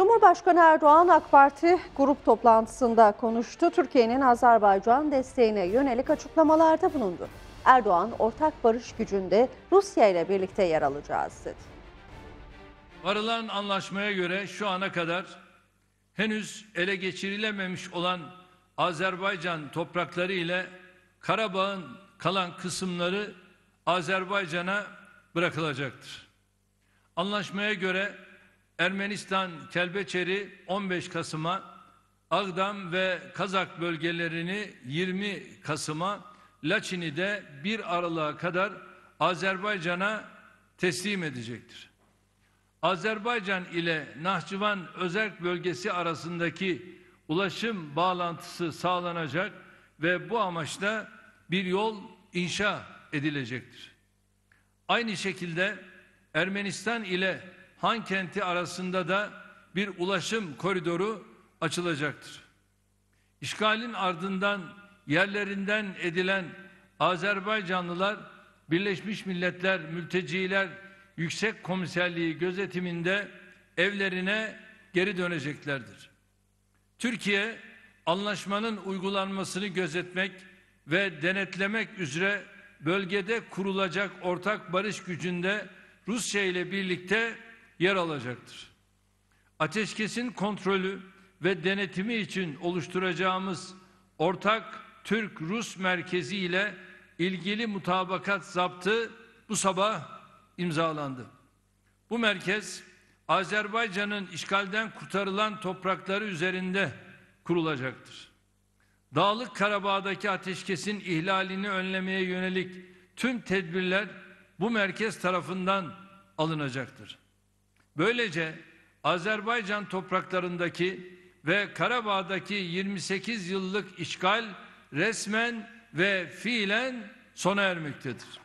Cumhurbaşkanı Erdoğan AK Parti grup toplantısında konuştu. Türkiye'nin Azerbaycan desteğine yönelik açıklamalarda bulundu. Erdoğan ortak barış gücünde Rusya ile birlikte yer alacağız dedi. Varılan anlaşmaya göre şu ana kadar henüz ele geçirilememiş olan Azerbaycan toprakları ile Karabağ'ın kalan kısımları Azerbaycan'a bırakılacaktır. Anlaşmaya göre Ermenistan Kelbeçeri 15 Kasım'a, Agdam ve Kazak bölgelerini 20 Kasım'a, Laçin'i de 1 Aralık'a kadar Azerbaycan'a teslim edecektir. Azerbaycan ile Nahçıvan Özerk Bölgesi arasındaki ulaşım bağlantısı sağlanacak ve bu amaçla bir yol inşa edilecektir. Aynı şekilde Ermenistan ile Han kenti arasında da bir ulaşım koridoru açılacaktır. İşgalin ardından yerlerinden edilen Azerbaycanlılar Birleşmiş Milletler Mülteciler Yüksek Komiserliği gözetiminde evlerine geri döneceklerdir. Türkiye anlaşmanın uygulanmasını gözetmek ve denetlemek üzere bölgede kurulacak ortak barış gücünde Rusya ile birlikte yer alacaktır. Ateşkesin kontrolü ve denetimi için oluşturacağımız ortak Türk-Rus merkezi ile ilgili mutabakat zaptı bu sabah imzalandı. Bu merkez Azerbaycan'ın işgalden kurtarılan toprakları üzerinde kurulacaktır. Dağlık Karabağ'daki ateşkesin ihlalini önlemeye yönelik tüm tedbirler bu merkez tarafından alınacaktır. Böylece Azerbaycan topraklarındaki ve Karabağ'daki 28 yıllık işgal resmen ve fiilen sona ermektedir.